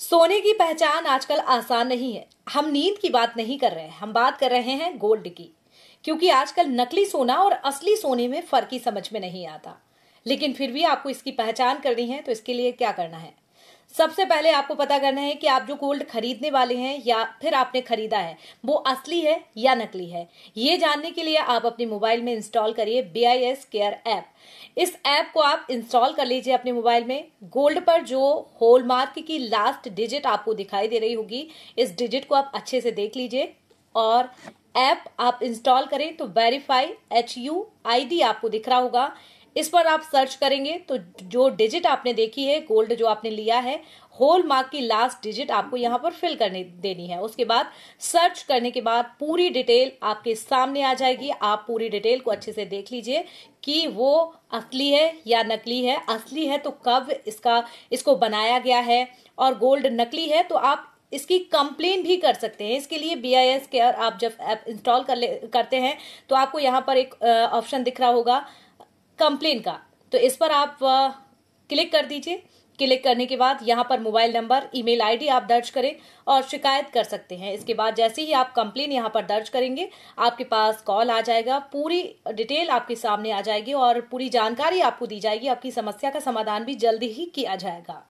सोने की पहचान आजकल आसान नहीं है हम नींद की बात नहीं कर रहे हैं हम बात कर रहे हैं गोल्ड की क्योंकि आजकल नकली सोना और असली सोने में फर्क ही समझ में नहीं आता लेकिन फिर भी आपको इसकी पहचान करनी है तो इसके लिए क्या करना है सबसे पहले आपको पता करना है कि आप जो गोल्ड खरीदने वाले हैं या फिर आपने खरीदा है वो असली है या नकली है ये जानने के लिए आप अपने मोबाइल में इंस्टॉल करिए B I S care app इस ऐप को आप इंस्टॉल कर लीजिए अपने मोबाइल में गोल्ड पर जो होलमार्क की लास्ट डिजिट आपको दिखाई दे रही होगी इस डिजिट को आप अच्छे से देख लीजिए और ऐप आप इंस्टॉल करें तो verify H U I D आपको दिख रहा होगा इस पर आप सर्च करेंगे तो जो डिजिट आपने देखी है गोल्ड जो आपने लिया है होल मार्क की लास्ट डिजिट आपको यहाँ पर फिल करने देनी है उसके बाद सर्च करने के बाद पूरी डिटेल आपके सामने आ जाएगी आप पूरी डिटेल को अच्छे से देख लीजिए कि वो असली है या नकली है असली है तो कब इसका इसको बनाया गया है और गोल्ड नकली है तो आप इसकी कंप्लेन भी कर सकते हैं इसके लिए बी आई एस केयर आप जब ऐप इंस्टॉल कर ले करते हैं तो आपको यहाँ पर एक ऑप्शन दिख रहा होगा कंप्लेन का तो इस पर आप क्लिक कर दीजिए क्लिक करने के बाद यहाँ पर मोबाइल नंबर ईमेल आईडी आप दर्ज करें और शिकायत कर सकते हैं इसके बाद जैसे ही आप कंप्लेन यहाँ पर दर्ज करेंगे आपके पास कॉल आ जाएगा पूरी डिटेल आपके सामने आ जाएगी और पूरी जानकारी आपको दी जाएगी आपकी समस्या का समाधान भी जल्दी ही किया जाएगा